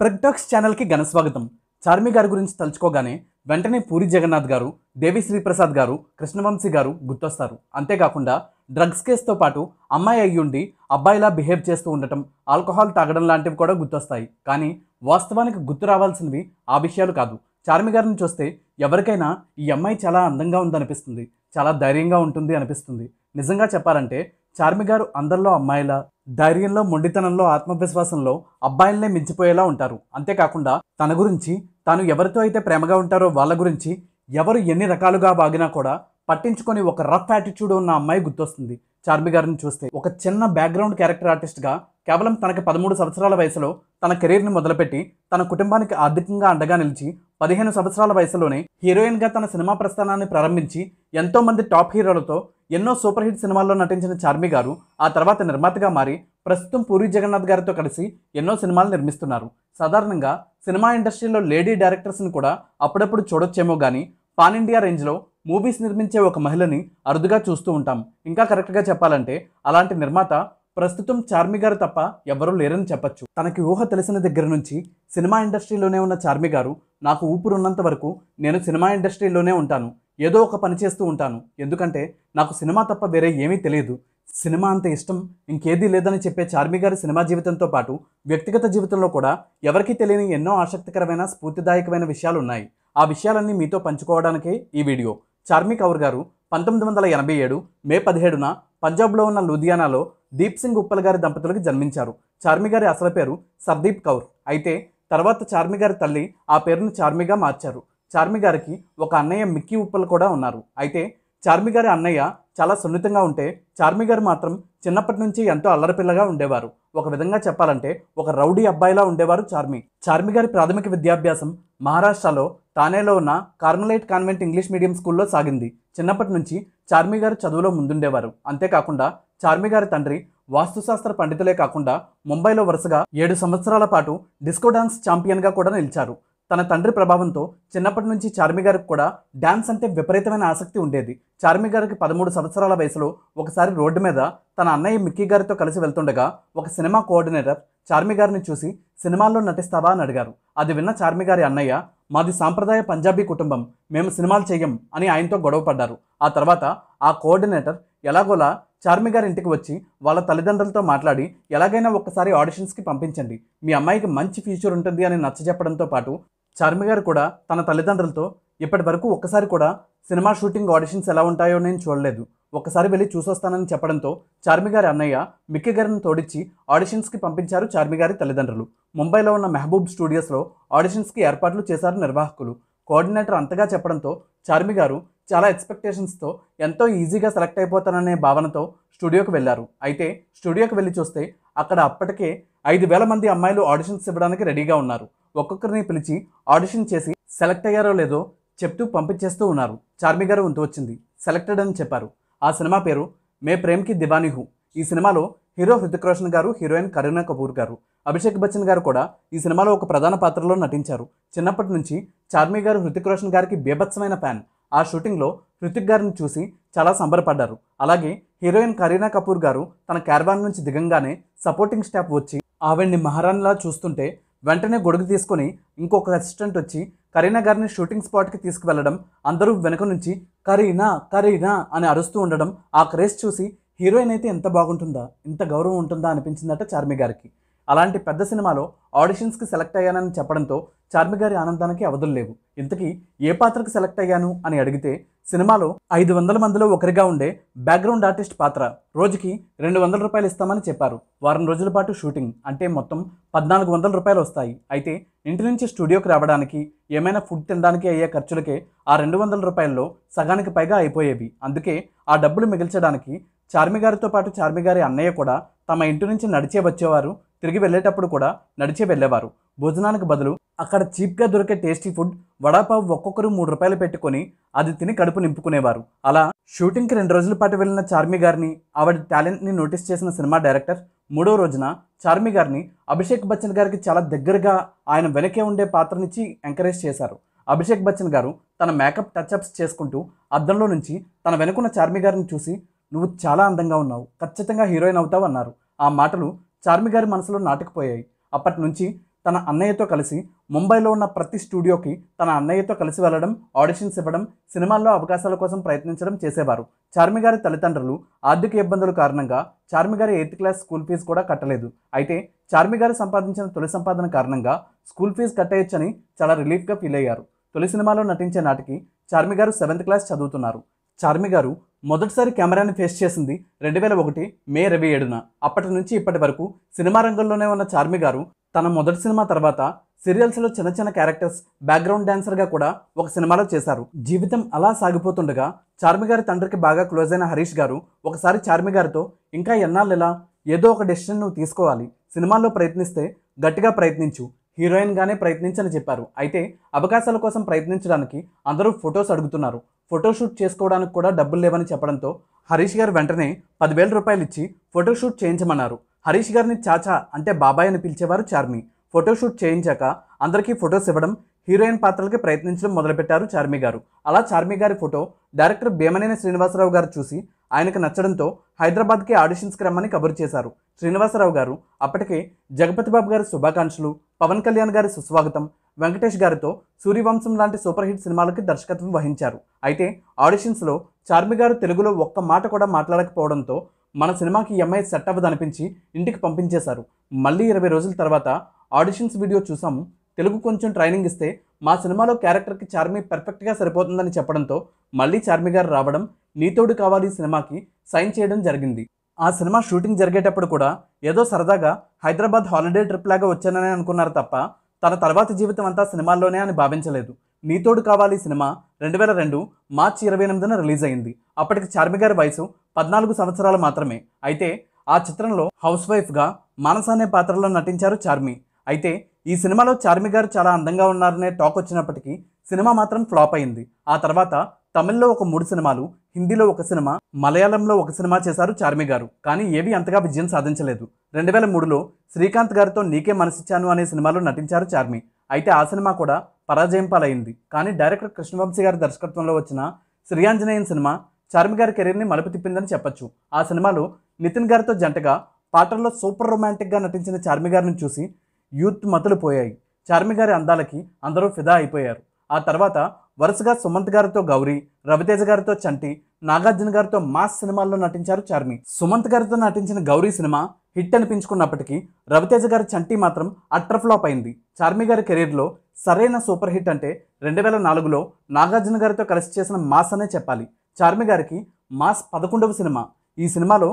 ప్రగ్టాక్స్ ఛానల్కి ఘన స్వాగతం చార్మి గారి గురించి తలుచుకోగానే వెంటనే పూరి జగన్నాథ్ గారు దేవి శ్రీప్రసాద్ గారు కృష్ణవంశీ గారు గుర్తొస్తారు అంతేకాకుండా డ్రగ్స్ కేసుతో పాటు అమ్మాయి అయ్యుండి అబ్బాయిలా బిహేవ్ చేస్తూ ఉండటం ఆల్కహాల్ తాగడం లాంటివి కూడా గుర్తొస్తాయి కానీ వాస్తవానికి గుర్తు రావాల్సినవి ఆ విషయాలు కాదు చార్మి గారిని చూస్తే ఎవరికైనా ఈ అమ్మాయి చాలా అందంగా ఉందనిపిస్తుంది చాలా ధైర్యంగా ఉంటుంది అనిపిస్తుంది నిజంగా చెప్పాలంటే చార్మి గారు అందరిలో అమ్మాయిలా ధైర్యంలో మొండితనంలో ఆత్మవిశ్వాసంలో అబ్బాయిలనే మించిపోయేలా ఉంటారు అంతేకాకుండా తన గురించి తాను ఎవరితో అయితే ప్రేమగా ఉంటారో వాళ్ళ గురించి ఎవరు ఎన్ని రకాలుగా బాగినా కూడా పట్టించుకొని ఒక రఫ్ యాటిట్యూడ్ ఉన్న అమ్మాయి గుర్తొస్తుంది చార్మి గారిని చూస్తే ఒక చిన్న బ్యాక్గ్రౌండ్ క్యారెక్టర్ ఆర్టిస్ట్గా కేవలం తనకి పదమూడు సంవత్సరాల వయసులో తన కెరీర్ని మొదలుపెట్టి తన కుటుంబానికి ఆర్థికంగా అండగా నిలిచి పదిహేను సంవత్సరాల వయసులోనే హీరోయిన్గా తన సినిమా ప్రస్థానాన్ని ప్రారంభించి ఎంతోమంది టాప్ హీరోలతో ఎన్నో సూపర్ హిట్ సినిమాల్లో నటించిన చార్మి గారు ఆ తర్వాత నిర్మాతగా మారి ప్రస్తుతం పూరి జగన్నాథ్ గారితో కలిసి ఎన్నో సినిమాలు నిర్మిస్తున్నారు సాధారణంగా సినిమా ఇండస్ట్రీలో లేడీ డైరెక్టర్స్ని కూడా అప్పుడప్పుడు చూడొచ్చేమో కానీ పాన్ ఇండియా రేంజ్లో మూవీస్ నిర్మించే ఒక మహిళని అరుదుగా చూస్తూ ఉంటాం ఇంకా కరెక్ట్గా చెప్పాలంటే అలాంటి నిర్మాత ప్రస్తుతం చార్మి గారు తప్ప ఎవరూ లేరని చెప్పచ్చు తనకి ఊహ తెలిసిన దగ్గర నుంచి సినిమా ఇండస్ట్రీలోనే ఉన్న చార్మి గారు నాకు ఉన్నంత వరకు నేను సినిమా ఇండస్ట్రీలోనే ఉంటాను ఏదో ఒక పని చేస్తూ ఉంటాను ఎందుకంటే నాకు సినిమా తప్ప వేరే ఏమీ తెలియదు సినిమా అంత ఇష్టం ఇంకేదీ లేదని చెప్పే చార్మి గారి సినిమా జీవితంతో పాటు వ్యక్తిగత జీవితంలో కూడా ఎవరికీ తెలియని ఎన్నో ఆసక్తికరమైన స్ఫూర్తిదాయకమైన విషయాలు ఉన్నాయి ఆ విషయాలన్నీ మీతో పంచుకోవడానికే ఈ వీడియో చార్మి కౌర్ గారు పంతొమ్మిది వందల ఎనభై ఏడు మే పదిహేడున పంజాబ్లో ఉన్న లూధియానాలో దీప్ సింగ్ ఉప్పల్ గారి దంపతులకు జన్మించారు చార్మి గారి అసలు పేరు సర్దీప్ కౌర్ అయితే తర్వాత చార్మి గారి తల్లి ఆ పేరును చార్మిగా మార్చారు చార్మి గారికి ఒక అన్నయ్య మిక్కీ ఉప్పలు కూడా ఉన్నారు అయితే చార్మి గారి అన్నయ్య చాలా సున్నితంగా ఉంటే చార్మి గారు మాత్రం చిన్నప్పటి నుంచి ఎంతో అల్లరిపిల్లగా ఉండేవారు ఒక విధంగా చెప్పాలంటే ఒక రౌడీ అబ్బాయిలా ఉండేవారు చార్మి చార్మి గారి ప్రాథమిక విద్యాభ్యాసం మహారాష్ట్రలో తానేలో ఉన్న కార్మలైట్ కాన్వెంట్ ఇంగ్లీష్ మీడియం స్కూల్లో సాగింది చిన్నప్పటి నుంచి చార్మి గారు చదువులో ముందుండేవారు అంతేకాకుండా చార్మి గారి తండ్రి వాస్తుశాస్త్ర పండితులే కాకుండా ముంబైలో వరుసగా ఏడు సంవత్సరాల పాటు డిస్కో డాన్స్ ఛాంపియన్గా కూడా నిలిచారు తన తండ్రి ప్రభావంతో చిన్నప్పటి నుంచి చార్మి గారికి కూడా డ్యాన్స్ అంటే విపరీతమైన ఆసక్తి ఉండేది చార్మి గారికి పదమూడు సంవత్సరాల వయసులో ఒకసారి రోడ్డు మీద తన అన్నయ్య మిక్కీ గారితో కలిసి వెళ్తుండగా ఒక సినిమా కోఆర్డినేటర్ చార్మి గారిని చూసి సినిమాల్లో నటిస్తావా అని అడిగారు అది విన్న చార్మి గారి అన్నయ్య మాది సాంప్రదాయ పంజాబీ కుటుంబం మేము సినిమాలు చేయం అని ఆయనతో గొడవపడ్డారు ఆ తర్వాత ఆ కోఆర్డినేటర్ ఎలాగోలా చార్మి గారి ఇంటికి వచ్చి వాళ్ళ తల్లిదండ్రులతో మాట్లాడి ఎలాగైనా ఒక్కసారి ఆడిషన్స్కి పంపించండి మీ అమ్మాయికి మంచి ఫ్యూచర్ ఉంటుంది అని నచ్చజెప్పడంతో పాటు చార్మి గారు కూడా తన తల్లిదండ్రులతో ఇప్పటి వరకు ఒక్కసారి కూడా సినిమా షూటింగ్ ఆడిషన్స్ ఎలా ఉంటాయో నేను చూడలేదు ఒకసారి వెళ్ళి చూసొస్తానని చెప్పడంతో చార్మి గారి అన్నయ్య మిక్కి గారిని తోడిచ్చి ఆడిషన్స్కి పంపించారు చార్మి గారి తల్లిదండ్రులు ముంబైలో ఉన్న మెహబూబ్ స్టూడియోస్లో ఆడిషన్స్కి ఏర్పాట్లు చేశారు నిర్వాహకులు కోఆర్డినేటర్ అంతగా చెప్పడంతో చార్మి గారు చాలా ఎక్స్పెక్టేషన్స్తో ఎంతో ఈజీగా సెలెక్ట్ అయిపోతాననే భావనతో స్టూడియోకి వెళ్ళారు అయితే స్టూడియోకి వెళ్ళి చూస్తే అక్కడ అప్పటికే ఐదు వేల మంది అమ్మాయిలు ఆడిషన్స్ ఇవ్వడానికి రెడీగా ఉన్నారు ఒక్కొక్కరిని పిలిచి ఆడిషన్ చేసి సెలెక్ట్ అయ్యారో లేదో చెప్తూ పంపించేస్తూ ఉన్నారు చార్మి గారు వంతు వచ్చింది సెలెక్టెడ్ అని చెప్పారు ఆ సినిమా పేరు మే ప్రేమ్కి దివానీ హు ఈ సినిమాలో హీరో హృతిక్ రోషన్ గారు హీరోయిన్ కరీనా కపూర్ గారు అభిషేక్ బచ్చన్ గారు కూడా ఈ సినిమాలో ఒక ప్రధాన పాత్రలో నటించారు చిన్నప్పటి నుంచి చార్మి గారు హృతిక్ రోషన్ గారికి బీభత్సమైన ఫ్యాన్ ఆ షూటింగ్లో హృతిక్ గారిని చూసి చాలా సంబరపడ్డారు అలాగే హీరోయిన్ కరీనా కపూర్ గారు తన క్యార్బాన్ నుంచి దిగంగానే సపోర్టింగ్ స్టాఫ్ వచ్చి ఆవిడ్ని మహారాణిలా చూస్తుంటే వెంటనే గొడుగు తీసుకొని ఇంకొక అసిస్టెంట్ వచ్చి కరీనా గారిని షూటింగ్ స్పాట్కి తీసుకువెళ్ళడం అందరూ వెనక నుంచి కరీనా కరీనా అని అరుస్తూ ఉండడం ఆ క్రేజ్ చూసి హీరోయిన్ అయితే ఎంత బాగుంటుందా ఇంత గౌరవం ఉంటుందా అనిపించిందట చార్మి గారికి అలాంటి పెద్ద సినిమాలో ఆడిషన్స్కి సెలెక్ట్ అయ్యానని చెప్పడంతో చార్మి గారి ఆనందానికి అవధులు లేవు ఇంతకీ ఏ పాత్రకు సెలెక్ట్ అయ్యాను అని అడిగితే సినిమాలో ఐదు వందల మందిలో ఒకరిగా ఉండే బ్యాక్గ్రౌండ్ ఆర్టిస్ట్ పాత్ర రోజుకి రెండు వందల రూపాయలు ఇస్తామని చెప్పారు వారం రోజుల పాటు షూటింగ్ అంటే మొత్తం పద్నాలుగు వందల రూపాయలు వస్తాయి అయితే ఇంటి నుంచి స్టూడియోకి రావడానికి ఏమైనా ఫుడ్ తినడానికి అయ్యే ఖర్చులకే ఆ రెండు వందల రూపాయల్లో సగానికి పైగా అయిపోయేవి అందుకే ఆ డబ్బులు మిగిల్చడానికి చార్మి గారితో పాటు చార్మి గారి అన్నయ్య కూడా తమ ఇంటి నుంచి నడిచే వచ్చేవారు తిరిగి వెళ్ళేటప్పుడు కూడా నడిచే వెళ్ళేవారు భోజనానికి బదులు అక్కడ చీప్గా దొరికే టేస్టీ ఫుడ్ వడాపావు ఒక్కొక్కరు మూడు రూపాయలు పెట్టుకొని అది తిని కడుపు నింపుకునేవారు అలా షూటింగ్కి రెండు రోజుల పాటు వెళ్ళిన చార్మి గారిని ఆవిడ టాలెంట్ని నోటీస్ చేసిన సినిమా డైరెక్టర్ మూడో రోజున చార్మి గారిని అభిషేక్ బచ్చన్ గారికి చాలా దగ్గరగా ఆయన వెనకే ఉండే పాత్రనిచ్చి ఎంకరేజ్ చేశారు అభిషేక్ బచ్చన్ గారు తన మేకప్ టచ్అప్స్ చేసుకుంటూ అద్దంలో నుంచి తన వెనుకున్న చార్మి గారిని చూసి నువ్వు చాలా అందంగా ఉన్నావు ఖచ్చితంగా హీరోయిన్ అవుతావు అన్నారు ఆ మాటలు చార్మి గారి మనసులో నాటుకుపోయాయి అప్పటి నుంచి తన అన్నయ్యతో కలిసి ముంబైలో ఉన్న ప్రతి స్టూడియోకి తన అన్నయ్యతో కలిసి వెళ్ళడం ఆడిషన్స్ ఇవ్వడం సినిమాల్లో అవకాశాల కోసం ప్రయత్నించడం చేసేవారు చార్మి గారి తల్లిదండ్రులు ఆర్థిక ఇబ్బందుల కారణంగా Charmi eighth class school fees కూడా కట్టలేదు అయితే చార్మి గారు సంపాదించిన తొలి సంపాదన కారణంగా స్కూల్ ఫీజు కట్టేయచ్చని చాలా రిలీఫ్గా ఫీల్ అయ్యారు తొలి సినిమాలో నటించే నాటికి చార్మి గారు సెవెంత్ క్లాస్ చదువుతున్నారు చార్మి గారు మొదటిసారి కెమెరాని ఫేస్ చేసింది రెండు వేల ఒకటి మే ఇరవై ఏడున అప్పటి నుంచి ఇప్పటి వరకు సినిమా రంగంలోనే ఉన్న చార్మి గారు తన మొదటి సినిమా తర్వాత సీరియల్స్లో చిన్న చిన్న క్యారెక్టర్స్ బ్యాక్గ్రౌండ్ డాన్సర్గా కూడా ఒక సినిమాలో చేశారు జీవితం అలా సాగిపోతుండగా చార్మి గారి తండ్రికి బాగా క్లోజ్ అయిన హరీష్ గారు ఒకసారి చార్మి గారితో ఇంకా ఎన్నాళ్ళు ఇలా ఏదో ఒక డెసిషన్ నువ్వు తీసుకోవాలి సినిమాల్లో ప్రయత్నిస్తే గట్టిగా ప్రయత్నించు హీరోయిన్గానే ప్రయత్నించని చెప్పారు అయితే అవకాశాల కోసం ప్రయత్నించడానికి అందరూ ఫొటోస్ అడుగుతున్నారు ఫోటోషూట్ చేసుకోవడానికి కూడా డబ్బులు లేవని చెప్పడంతో హరీష్ గారు వెంటనే పదివేల రూపాయలు ఇచ్చి ఫోటోషూట్ చేయించమన్నారు హరీష్ గారిని చాచా అంటే బాబాయ్ అని పిలిచేవారు చార్మి ఫోటోషూట్ చేయించాక అందరికీ ఫొటోస్ ఇవ్వడం హీరోయిన్ పాత్రలకి ప్రయత్నించడం మొదలుపెట్టారు చార్మి గారు అలా చార్మి గారి ఫోటో డైరెక్టర్ భీమనేని శ్రీనివాసరావు గారు చూసి ఆయనకు నచ్చడంతో హైదరాబాద్కి ఆడిషన్స్కి రమ్మని కబురు చేశారు శ్రీనివాసరావు గారు అప్పటికే జగపతిబాబు గారి శుభాకాంక్షలు పవన్ కళ్యాణ్ గారి సుస్వాగతం వెంకటేష్ గారితో సూర్యవంశం లాంటి సూపర్ హిట్ సినిమాలకి దర్శకత్వం వహించారు అయితే ఆడిషన్స్లో చార్మి గారు తెలుగులో ఒక్క మాట కూడా మాట్లాడకపోవడంతో మన సినిమాకి ఎంఐ సెట్ అవ్వదు అనిపించి ఇంటికి పంపించేశారు మళ్ళీ ఇరవై రోజుల తర్వాత ఆడిషన్స్ వీడియో చూసాం తెలుగు కొంచెం ట్రైనింగ్ ఇస్తే మా సినిమాలో క్యారెక్టర్కి చార్మీ పర్ఫెక్ట్గా సరిపోతుందని చెప్పడంతో మళ్ళీ చార్మీ గారు రావడం నీతోడు కావాలి సినిమాకి సైన్ చేయడం జరిగింది ఆ సినిమా షూటింగ్ జరిగేటప్పుడు కూడా ఏదో సరదాగా హైదరాబాద్ హాలిడే ట్రిప్ లాగా వచ్చానని అనుకున్నారు తప్ప తన తర్వాత జీవితం అంతా సినిమాల్లోనే అని భావించలేదు నీతోడు కావాలి సినిమా రెండు వేల రెండు మార్చి ఇరవై ఎనిమిదిన రిలీజ్ అయింది అప్పటికి చార్మి గారి వయసు పద్నాలుగు సంవత్సరాలు మాత్రమే అయితే ఆ చిత్రంలో హౌస్ వైఫ్గా మానస అనే పాత్రలో నటించారు చార్మి అయితే ఈ సినిమాలో చార్మి గారు చాలా అందంగా ఉన్నారనే టాక్ వచ్చినప్పటికీ సినిమా మాత్రం ఫ్లాప్ అయింది ఆ తర్వాత తమిళ్లో ఒక మూడు సినిమాలు హిందీలో ఒక సినిమా మలయాళంలో ఒక సినిమా చేశారు చార్మి గారు కానీ ఏవి అంతగా విజయం సాధించలేదు రెండు వేల మూడులో శ్రీకాంత్ గారితో నీకే మనసిచ్చాను అనే సినిమాలో నటించారు చార్మి అయితే ఆ సినిమా కూడా పరాజయం పాలైంది కానీ డైరెక్టర్ కృష్ణవంశీ గారి దర్శకత్వంలో వచ్చిన శ్రీయాంజనేయన్ సినిమా చార్మి గారి కెరీర్ని మలుపు తిప్పిందని చెప్పొచ్చు ఆ సినిమాలో నితిన్ గారితో జంటగా పాటల్లో సూపర్ రొమాంటిక్గా నటించిన చార్మి గారిని చూసి యూత్ మతులు పోయాయి చార్మి గారి అందాలకి అందరూ ఫిదా అయిపోయారు ఆ తర్వాత వరుసగా సుమంత్ గారితో గౌరీ రవితేజ గారితో చంటి నాగార్జున గారితో మాస్ సినిమాల్లో నటించారు చార్మి సుమంత్ గారితో నటించిన గౌరీ సినిమా హిట్ అనిపించుకున్నప్పటికీ రవితేజ గారి చంటి మాత్రం అట్రఫ్లాప్ అయింది చార్మి గారి కెరీర్లో సరైన సూపర్ హిట్ అంటే రెండు వేల నాలుగులో నాగార్జున గారితో కలిసి చేసిన మాస్ అనే చెప్పాలి చార్మి గారికి మాస్ పదకొండవ సినిమా ఈ సినిమాలో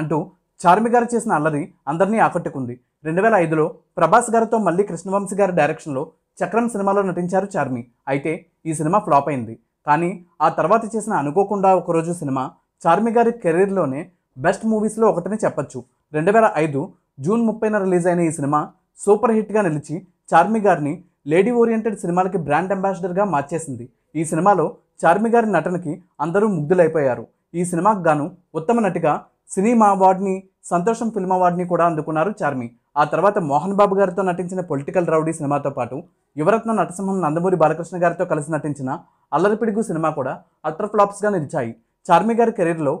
అంటూ చార్మి గారు చేసిన అల్లరి అందరినీ ఆకట్టుకుంది రెండు వేల ఐదులో ప్రభాస్ గారితో మళ్ళీ కృష్ణవంశీ గారి డైరెక్షన్లో చక్రం సినిమాలో నటించారు చార్మి అయితే ఈ సినిమా ఫ్లాప్ అయింది కానీ ఆ తర్వాత చేసిన అనుకోకుండా ఒకరోజు సినిమా చార్మి గారి కెరీర్లోనే బెస్ట్ మూవీస్లో ఒకటని చెప్పచ్చు రెండు వేల ఐదు జూన్ ముప్పైన రిలీజ్ అయిన ఈ సినిమా సూపర్ హిట్గా నిలిచి చార్మి గారిని లేడీ ఓరియంటెడ్ సినిమాలకి బ్రాండ్ అంబాసిడర్గా మార్చేసింది ఈ సినిమాలో చార్మి గారి నటనకి అందరూ ముగ్ధులైపోయారు ఈ సినిమాకు గాను ఉత్తమ నటిగా సినిమా అవార్డుని సంతోషం ఫిల్మ్ అవార్డుని కూడా అందుకున్నారు చార్మి ఆ తర్వాత మోహన్ బాబు గారితో నటించిన పొలిటికల్ రౌడీ సినిమాతో పాటు యువరత్న నటసింహం నందమూరి బాలకృష్ణ గారితో కలిసి నటించిన అల్లరిపిడుగు సినిమా కూడా ఫ్లాప్స్ ఫ్లాప్స్గా నిలిచాయి చార్మి గారి కెరీర్లో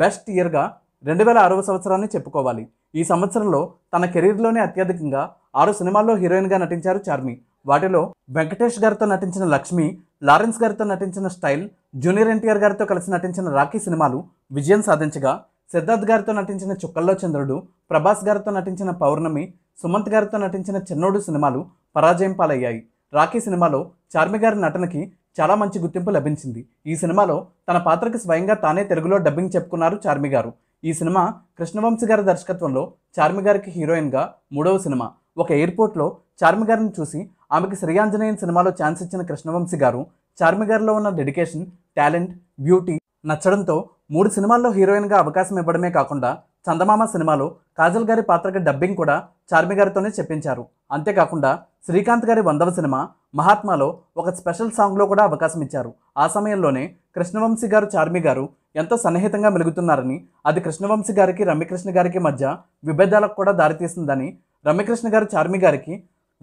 బెస్ట్ ఇయర్గా రెండు వేల అరవ సంవత్సరాన్ని చెప్పుకోవాలి ఈ సంవత్సరంలో తన కెరీర్లోనే అత్యధికంగా ఆరు సినిమాల్లో హీరోయిన్గా నటించారు చార్మి వాటిలో వెంకటేష్ గారితో నటించిన లక్ష్మి లారెన్స్ గారితో నటించిన స్టైల్ జూనియర్ ఎన్టీఆర్ గారితో కలిసి నటించిన రాఖీ సినిమాలు విజయం సాధించగా సిద్ధార్థ్ గారితో నటించిన చుక్కల్లో చంద్రుడు ప్రభాస్ గారితో నటించిన పౌర్ణమి సుమంత్ గారితో నటించిన చిన్నోడు సినిమాలు పరాజయం పాలయ్యాయి రాఖీ సినిమాలో చార్మి గారి నటనకి చాలా మంచి గుర్తింపు లభించింది ఈ సినిమాలో తన పాత్రకి స్వయంగా తానే తెలుగులో డబ్బింగ్ చెప్పుకున్నారు చార్మి గారు ఈ సినిమా కృష్ణవంశీ గారి దర్శకత్వంలో చార్మి గారికి హీరోయిన్గా మూడవ సినిమా ఒక ఎయిర్పోర్ట్లో చార్మి గారిని చూసి ఆమెకి శ్రీయాంజనేయన్ సినిమాలో ఛాన్స్ ఇచ్చిన కృష్ణవంశీ గారు చార్మి గారిలో ఉన్న డెడికేషన్ టాలెంట్ బ్యూటీ నచ్చడంతో మూడు సినిమాల్లో హీరోయిన్గా అవకాశం ఇవ్వడమే కాకుండా చందమామ సినిమాలో కాజల్ గారి పాత్రకి డబ్బింగ్ కూడా చార్మి గారితోనే చెప్పించారు అంతేకాకుండా శ్రీకాంత్ గారి వందవ సినిమా మహాత్మాలో ఒక స్పెషల్ సాంగ్లో కూడా అవకాశం ఇచ్చారు ఆ సమయంలోనే కృష్ణవంశీ గారు చార్మి గారు ఎంతో సన్నిహితంగా మెలుగుతున్నారని అది కృష్ణవంశీ గారికి రమ్యకృష్ణ గారికి మధ్య విభేదాలకు కూడా దారితీస్తుందని రమ్యకృష్ణ గారు చార్మి గారికి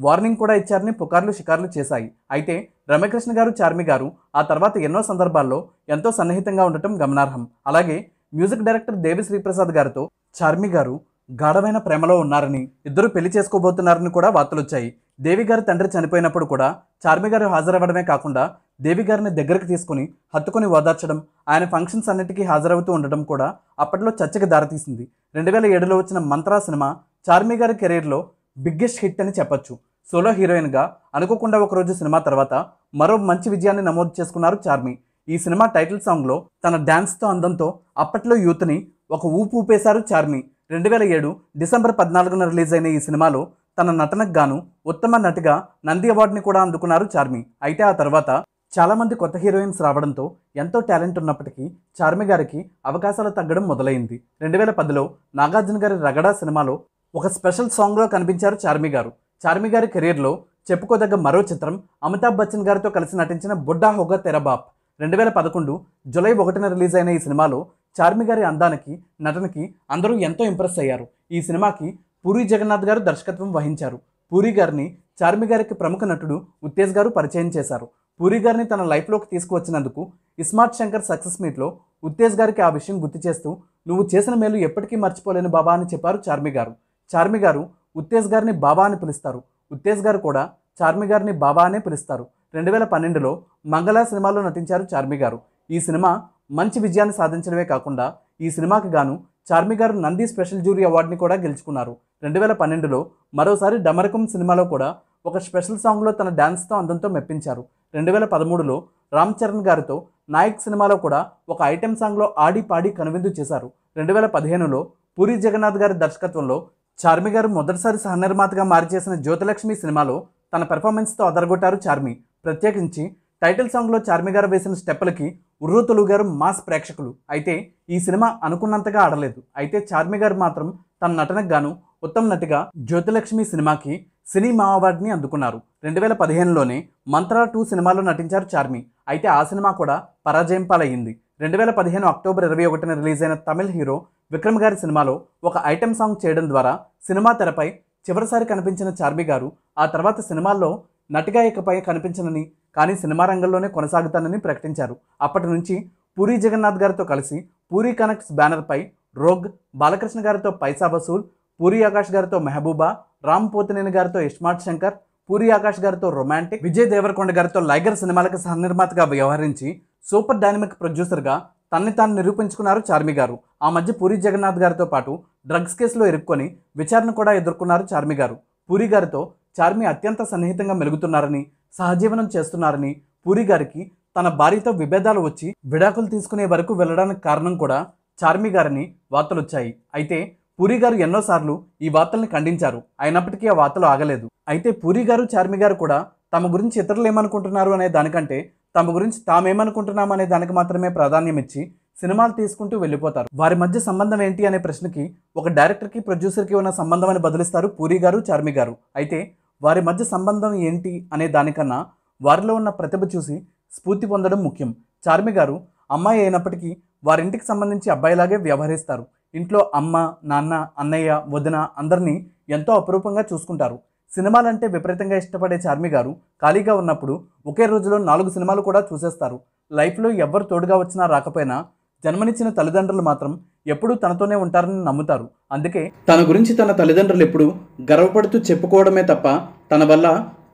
వార్నింగ్ కూడా ఇచ్చారని పుకార్లు షికార్లు చేశాయి అయితే రమ్యకృష్ణ గారు చార్మి గారు ఆ తర్వాత ఎన్నో సందర్భాల్లో ఎంతో సన్నిహితంగా ఉండటం గమనార్హం అలాగే మ్యూజిక్ డైరెక్టర్ దేవి శ్రీప్రసాద్ గారితో చార్మి గారు గాఢమైన ప్రేమలో ఉన్నారని ఇద్దరు పెళ్లి చేసుకోబోతున్నారని కూడా వచ్చాయి దేవి గారి తండ్రి చనిపోయినప్పుడు కూడా చార్మి గారు హాజరవ్వడమే కాకుండా దేవి గారిని దగ్గరకు తీసుకుని హత్తుకుని ఓదార్చడం ఆయన ఫంక్షన్స్ అన్నిటికీ హాజరవుతూ ఉండడం కూడా అప్పట్లో చర్చకి దారితీసింది రెండు వేల ఏడులో వచ్చిన మంత్రా సినిమా చార్మి గారి కెరీర్లో బిగ్గెస్ట్ హిట్ అని చెప్పొచ్చు సోలో హీరోయిన్గా అనుకోకుండా ఒకరోజు సినిమా తర్వాత మరో మంచి విజయాన్ని నమోదు చేసుకున్నారు చార్మి ఈ సినిమా టైటిల్ సాంగ్లో తన డ్యాన్స్తో అందంతో అప్పట్లో యూత్ని ఒక ఊపు ఊపేశారు చార్మి రెండు వేల ఏడు డిసెంబర్ పద్నాలుగున రిలీజ్ అయిన ఈ సినిమాలో తన నటనకు గాను ఉత్తమ నటిగా నంది అవార్డుని కూడా అందుకున్నారు చార్మి అయితే ఆ తర్వాత చాలామంది కొత్త హీరోయిన్స్ రావడంతో ఎంతో టాలెంట్ ఉన్నప్పటికీ చార్మి గారికి అవకాశాలు తగ్గడం మొదలైంది రెండు వేల పదిలో నాగార్జున గారి రగడా సినిమాలో ఒక స్పెషల్ సాంగ్లో కనిపించారు చార్మి గారు చార్మి గారి కెరీర్లో చెప్పుకోదగ్గ మరో చిత్రం అమితాబ్ బచ్చన్ గారితో కలిసి నటించిన బుడ్డా హోగా తెరబాప్ రెండు వేల పదకొండు జులై ఒకటిన రిలీజ్ అయిన ఈ సినిమాలో చార్మి గారి అందానికి నటనకి అందరూ ఎంతో ఇంప్రెస్ అయ్యారు ఈ సినిమాకి పూరి జగన్నాథ్ గారు దర్శకత్వం వహించారు పూరి గారిని చార్మి గారికి ప్రముఖ నటుడు ఉత్తేజ్ గారు పరిచయం చేశారు పూరి గారిని తన లైఫ్లోకి తీసుకువచ్చినందుకు ఇస్మార్ట్ శంకర్ సక్సెస్ మీట్లో ఉత్తేజ్ గారికి ఆ విషయం గుర్తు చేస్తూ నువ్వు చేసిన మేలు ఎప్పటికీ మర్చిపోలేను బాబా అని చెప్పారు చార్మి గారు చార్మి గారు ఉత్తేజ్ గారిని బాబా అని పిలుస్తారు ఉత్తేజ్ గారు కూడా చార్మి గారిని బాబా అనే పిలుస్తారు రెండు వేల పన్నెండులో మంగళ సినిమాలో నటించారు చార్మి గారు ఈ సినిమా మంచి విజయాన్ని సాధించడమే కాకుండా ఈ సినిమాకి గాను చార్మి గారు నంది స్పెషల్ జ్యూరీ అవార్డుని కూడా గెలుచుకున్నారు రెండు వేల పన్నెండులో మరోసారి డమరకం సినిమాలో కూడా ఒక స్పెషల్ సాంగ్లో తన డ్యాన్స్తో అందంతో మెప్పించారు రెండు వేల పదమూడులో రామ్ చరణ్ గారితో నాయక్ సినిమాలో కూడా ఒక ఐటెం సాంగ్లో ఆడి పాడి కనువిందు చేశారు రెండు వేల పదిహేనులో పూరి జగన్నాథ్ గారి దర్శకత్వంలో చార్మి గారు మొదటిసారి సహనిర్మాతగా మారి చేసిన జ్యోతిలక్ష్మి సినిమాలో తన పెర్ఫార్మెన్స్తో అదరగొట్టారు చార్మి ప్రత్యేకించి టైటిల్ సాంగ్లో చార్మి గారు వేసిన స్టెప్పులకి ఉర్రూ గారు మాస్ ప్రేక్షకులు అయితే ఈ సినిమా అనుకున్నంతగా ఆడలేదు అయితే చార్మి గారు మాత్రం తన నటనకు గాను ఉత్తమ నటిగా జ్యోతిలక్ష్మి సినిమాకి సినిమా అవార్డుని అందుకున్నారు రెండు వేల పదిహేనులోనే మంత్రా టూ సినిమాలో నటించారు చార్మి అయితే ఆ సినిమా కూడా పరాజయం పాలయ్యింది రెండు వేల పదిహేను అక్టోబర్ ఇరవై ఒకటిన రిలీజ్ అయిన తమిళ హీరో విక్రమ్ గారి సినిమాలో ఒక ఐటెం సాంగ్ చేయడం ద్వారా సినిమా తెరపై చివరిసారి కనిపించిన చార్మి గారు ఆ తర్వాత సినిమాల్లో నటిగా ఇకపై కనిపించనని కానీ సినిమా రంగంలోనే కొనసాగుతానని ప్రకటించారు అప్పటి నుంచి పూరి జగన్నాథ్ గారితో కలిసి పూరి కనెక్ట్స్ బ్యానర్పై రోగ్ బాలకృష్ణ గారితో పైసా వసూల్ పూరి ఆకాష్ గారితో మెహబూబా రామ్ పోతినేని గారితో ఇస్మార్ట్ శంకర్ పూరి ఆకాష్ గారితో రొమాంటిక్ విజయ్ దేవరకొండ గారితో లైగర్ సినిమాలకు సహనిర్మాతగా వ్యవహరించి సూపర్ డైనమిక్ ప్రొడ్యూసర్గా తన్ని తాను నిరూపించుకున్నారు చార్మి గారు ఆ మధ్య పూరి జగన్నాథ్ గారితో పాటు డ్రగ్స్ కేసులో ఇరుక్కొని విచారణ కూడా ఎదుర్కొన్నారు చార్మి గారు పూరి గారితో చార్మి అత్యంత సన్నిహితంగా మెలుగుతున్నారని సహజీవనం చేస్తున్నారని పూరి గారికి తన భార్యతో విభేదాలు వచ్చి విడాకులు తీసుకునే వరకు వెళ్ళడానికి కారణం కూడా చార్మి వార్తలు వార్తలొచ్చాయి అయితే పూరి గారు ఎన్నోసార్లు ఈ వార్తల్ని ఖండించారు అయినప్పటికీ ఆ వార్తలు ఆగలేదు అయితే పూరి గారు చార్మి గారు కూడా తమ గురించి ఇతరులు ఏమనుకుంటున్నారు అనే దానికంటే తమ గురించి తామేమనుకుంటున్నామనే దానికి మాత్రమే ప్రాధాన్యం ఇచ్చి సినిమాలు తీసుకుంటూ వెళ్ళిపోతారు వారి మధ్య సంబంధం ఏంటి అనే ప్రశ్నకి ఒక డైరెక్టర్కి ప్రొడ్యూసర్కి ఉన్న సంబంధం అని బదిలిస్తారు పూరి గారు చార్మి గారు అయితే వారి మధ్య సంబంధం ఏంటి అనే దానికన్నా వారిలో ఉన్న ప్రతిభ చూసి స్ఫూర్తి పొందడం ముఖ్యం చార్మి గారు అమ్మాయి అయినప్పటికీ వారింటికి సంబంధించి అబ్బాయిలాగే వ్యవహరిస్తారు ఇంట్లో అమ్మ నాన్న అన్నయ్య వదిన అందరినీ ఎంతో అపురూపంగా చూసుకుంటారు సినిమాలంటే విపరీతంగా ఇష్టపడే చార్మి గారు ఖాళీగా ఉన్నప్పుడు ఒకే రోజులో నాలుగు సినిమాలు కూడా చూసేస్తారు లైఫ్లో ఎవరు తోడుగా వచ్చినా రాకపోయినా జన్మనిచ్చిన తల్లిదండ్రులు మాత్రం ఎప్పుడూ తనతోనే ఉంటారని నమ్ముతారు అందుకే తన గురించి తన తల్లిదండ్రులు ఎప్పుడూ గర్వపడుతూ చెప్పుకోవడమే తప్ప తన వల్ల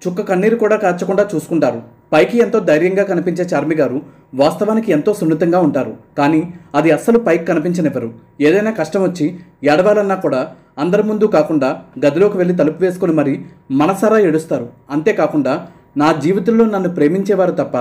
చుక్క కన్నీరు కూడా కాచకుండా చూసుకుంటారు పైకి ఎంతో ధైర్యంగా కనిపించే చార్మి గారు వాస్తవానికి ఎంతో సున్నితంగా ఉంటారు కానీ అది అస్సలు పైకి కనిపించనివ్వరు ఏదైనా కష్టం వచ్చి ఏడవాలన్నా కూడా అందరి ముందు కాకుండా గదిలోకి వెళ్ళి తలుపు వేసుకొని మరీ మనసారా ఏడుస్తారు అంతేకాకుండా నా జీవితంలో నన్ను ప్రేమించేవారు తప్ప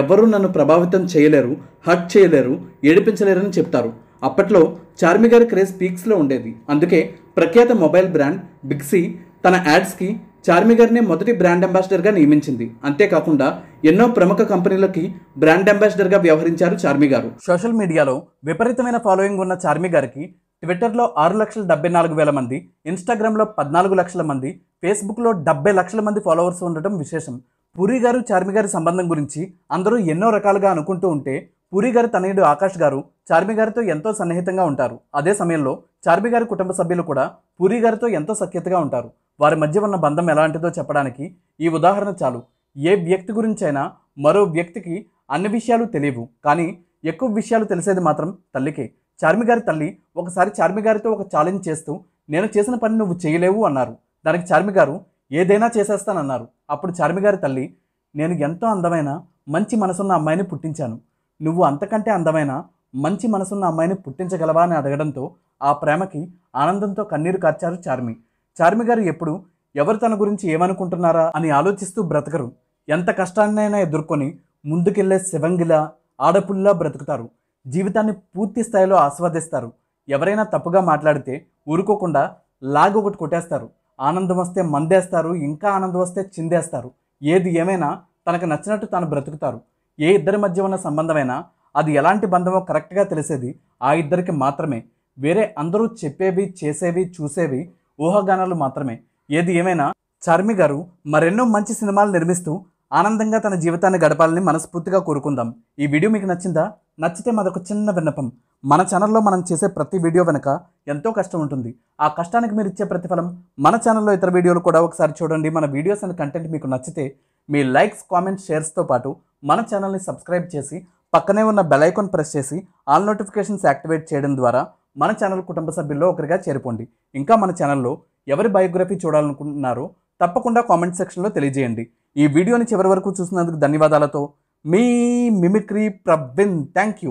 ఎవ్వరూ నన్ను ప్రభావితం చేయలేరు హర్ట్ చేయలేరు ఏడిపించలేరని చెప్తారు అప్పట్లో చార్మి గారి క్రేజ్ పీక్స్లో ఉండేది అందుకే ప్రఖ్యాత మొబైల్ బ్రాండ్ బిగ్సీ తన యాడ్స్కి చార్మి మొదటి బ్రాండ్ అంబాసిడర్గా నియమించింది అంతేకాకుండా ఎన్నో ప్రముఖ కంపెనీలకి బ్రాండ్ అంబాసిడర్గా వ్యవహరించారు చార్మి గారు సోషల్ మీడియాలో విపరీతమైన ఫాలోయింగ్ ఉన్న చార్మి గారికి ట్విట్టర్లో ఆరు లక్షల డెబ్బై నాలుగు వేల మంది ఇన్స్టాగ్రామ్లో పద్నాలుగు లక్షల మంది ఫేస్బుక్లో డెబ్బై లక్షల మంది ఫాలోవర్స్ ఉండటం విశేషం పూరి గారు చార్మి గారి సంబంధం గురించి అందరూ ఎన్నో రకాలుగా అనుకుంటూ ఉంటే పూరి గారి తనయుడు ఆకాష్ గారు చార్మి గారితో ఎంతో సన్నిహితంగా ఉంటారు అదే సమయంలో చార్మి గారి కుటుంబ సభ్యులు కూడా పూరి గారితో ఎంతో సఖ్యతగా ఉంటారు వారి మధ్య ఉన్న బంధం ఎలాంటిదో చెప్పడానికి ఈ ఉదాహరణ చాలు ఏ వ్యక్తి గురించి అయినా మరో వ్యక్తికి అన్ని విషయాలు తెలియవు కానీ ఎక్కువ విషయాలు తెలిసేది మాత్రం తల్లికే చార్మి గారి తల్లి ఒకసారి చార్మి గారితో ఒక ఛాలెంజ్ చేస్తూ నేను చేసిన పని నువ్వు చేయలేవు అన్నారు దానికి చార్మి గారు ఏదైనా చేసేస్తానన్నారు అప్పుడు చార్మి గారి తల్లి నేను ఎంతో అందమైన మంచి మనసున్న అమ్మాయిని పుట్టించాను నువ్వు అంతకంటే అందమైన మంచి మనసున్న అమ్మాయిని పుట్టించగలవా అని అడగడంతో ఆ ప్రేమకి ఆనందంతో కన్నీరు కార్చారు చార్మి చార్మి గారు ఎప్పుడు ఎవరు తన గురించి ఏమనుకుంటున్నారా అని ఆలోచిస్తూ బ్రతకరు ఎంత కష్టాన్నైనా ఎదుర్కొని ముందుకెళ్లే శివంగిలా ఆడపుల్లా బ్రతుకుతారు జీవితాన్ని పూర్తి స్థాయిలో ఆస్వాదిస్తారు ఎవరైనా తప్పుగా మాట్లాడితే ఊరుకోకుండా లాగ్ ఒకటి కొట్టేస్తారు ఆనందం వస్తే మందేస్తారు ఇంకా ఆనందం వస్తే చిందేస్తారు ఏది ఏమైనా తనకు నచ్చినట్టు తాను బ్రతుకుతారు ఏ ఇద్దరి మధ్య ఉన్న సంబంధమైనా అది ఎలాంటి బంధమో కరెక్ట్గా తెలిసేది ఆ ఇద్దరికి మాత్రమే వేరే అందరూ చెప్పేవి చేసేవి చూసేవి ఊహాగానాలు మాత్రమే ఏది ఏమైనా చార్మి గారు మరెన్నో మంచి సినిమాలు నిర్మిస్తూ ఆనందంగా తన జీవితాన్ని గడపాలని మనస్ఫూర్తిగా కోరుకుందాం ఈ వీడియో మీకు నచ్చిందా నచ్చితే మాదొక చిన్న విన్నపం మన ఛానల్లో మనం చేసే ప్రతి వీడియో వెనుక ఎంతో కష్టం ఉంటుంది ఆ కష్టానికి మీరు ఇచ్చే ప్రతిఫలం మన ఛానల్లో ఇతర వీడియోలు కూడా ఒకసారి చూడండి మన వీడియోస్ అండ్ కంటెంట్ మీకు నచ్చితే మీ లైక్స్ కామెంట్స్ షేర్స్తో పాటు మన ఛానల్ని సబ్స్క్రైబ్ చేసి పక్కనే ఉన్న బెలైకాన్ ప్రెస్ చేసి ఆల్ నోటిఫికేషన్స్ యాక్టివేట్ చేయడం ద్వారా మన ఛానల్ కుటుంబ సభ్యుల్లో ఒకరిగా చేరుకోండి ఇంకా మన ఛానల్లో ఎవరి బయోగ్రఫీ చూడాలనుకుంటున్నారో తప్పకుండా కామెంట్ సెక్షన్లో తెలియజేయండి ఈ వీడియోని చివరి వరకు చూసినందుకు ధన్యవాదాలతో Me Mimicry Prabhin. Thank you.